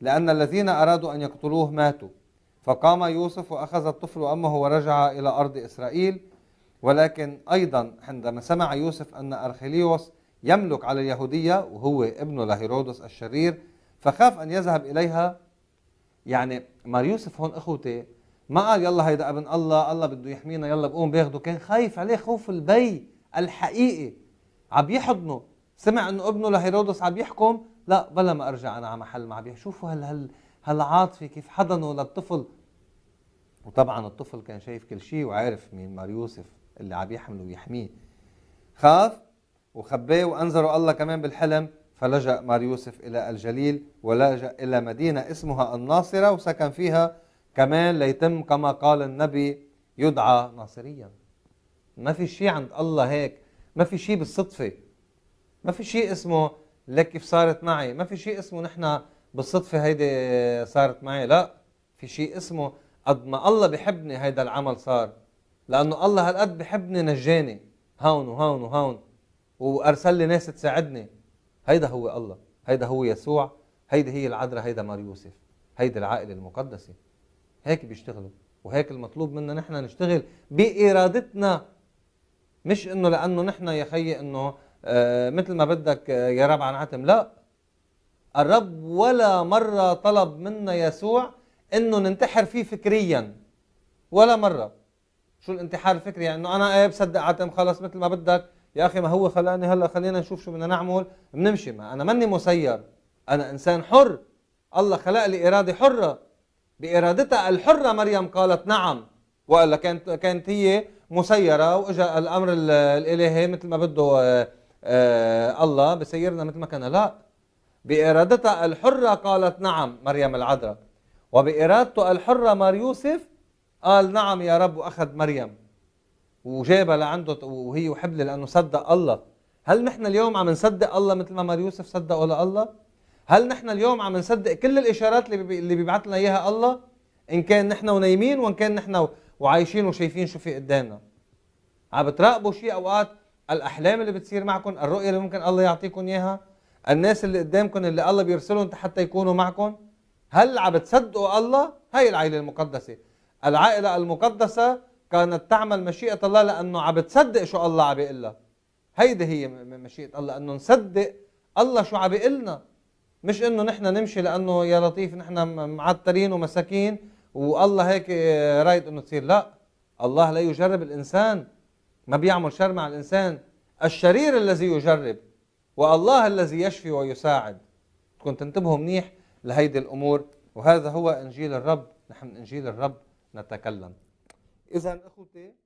لأن الذين أرادوا أن يقتلوه ماتوا فقام يوسف وأخذ الطفل أمه ورجع إلى أرض إسرائيل ولكن أيضا عندما سمع يوسف أن أرخيليوس يملك على اليهودية وهو ابنه لهيرودس الشرير فخاف أن يذهب إليها يعني مار يوسف هون أخوتي ما قال يلا هيدا ابن الله الله بده يحمينا يلا بقوم بياخده كان خايف عليه خوف البي الحقيقي عم يحضنه سمع انه ابنه لهيرودس عم يحكم لا بلا ما ارجع انا على محل ما بيع شوفوا هال هال هالعاطفه كيف حضنوا للطفل وطبعا الطفل كان شايف كل شيء وعارف مين مار يوسف اللي عم يحمله ويحميه خاف وخباه وانذره الله كمان بالحلم فلجأ مار يوسف إلى الجليل ولجأ إلى مدينة اسمها الناصرة وسكن فيها كمان ليتم كما قال النبي يدعى ناصريا ما في شيء عند الله هيك ما في شيء بالصدفة ما في شيء اسمه لك كيف صارت معي ما في شيء اسمه نحن بالصدفه هيدي صارت معي لا في شيء اسمه قد ما الله بحبني هيدا العمل صار لانه الله هالقد بحبني نجاني هون وهون وهون وارسل لي ناس تساعدني هيدا هو الله هيدا هو يسوع هيدي هي العذراء هيدا مار يوسف هيدي العائله المقدسه هيك بيشتغلوا وهيك المطلوب منا نحن نشتغل بارادتنا مش انه لانه نحن يا خيي انه آه، مثل ما بدك آه، يا رب عن عتم لا الرب ولا مرة طلب منا يسوع انه ننتحر فيه فكريا ولا مرة شو الانتحار الفكري يعني انه انا ايه بصدق عتم خلص مثل ما بدك يا اخي ما هو خلاني هلا خلينا نشوف شو بدنا نعمل بنمشي ما انا ماني مسير انا انسان حر الله خلق لي اراده حره بارادتها الحره مريم قالت نعم والا كانت كانت هي مسيره واجا الامر الالهي مثل ما بده آه، آه الله بسيرنا مثل ما كنا لا بإرادتها الحرة قالت نعم مريم العذراء وبإرادته الحرة مار يوسف قال نعم يا رب وأخذ مريم وجابها لعنده وهي وحبل لأنه صدق الله هل نحن اليوم عم نصدق الله مثل ما مار يوسف صدقه لله هل نحن اليوم عم نصدق كل الإشارات اللي اللي بيبعث لنا إياها الله إن كان نحن ونايمين وإن كان نحن وعايشين وشايفين شو في قدامنا عم بتراقبوا شيء أوقات الاحلام اللي بتصير معكم الرؤيه اللي ممكن الله يعطيكم اياها الناس اللي قدامكم اللي الله بيرسلهم حتى يكونوا معكم هل عم بتصدقوا الله هاي العائله المقدسه العائله المقدسه كانت تعمل مشيئه الله لانه عم بتصدق شو الله عم بيقول لها هيدي هي مشيئه الله انه نصدق الله شو عم بيقول لنا مش انه نحن نمشي لانه يا لطيف نحن معترين ومساكين والله هيك رايد انه تصير لا الله لا يجرب الانسان ما بيعمل شر مع الإنسان الشرير الذي يجرب والله الذي يشفي ويساعد تكون تنتبهوا منيح لهيدي الأمور وهذا هو إنجيل الرب نحن إنجيل الرب نتكلم إذا أخوتي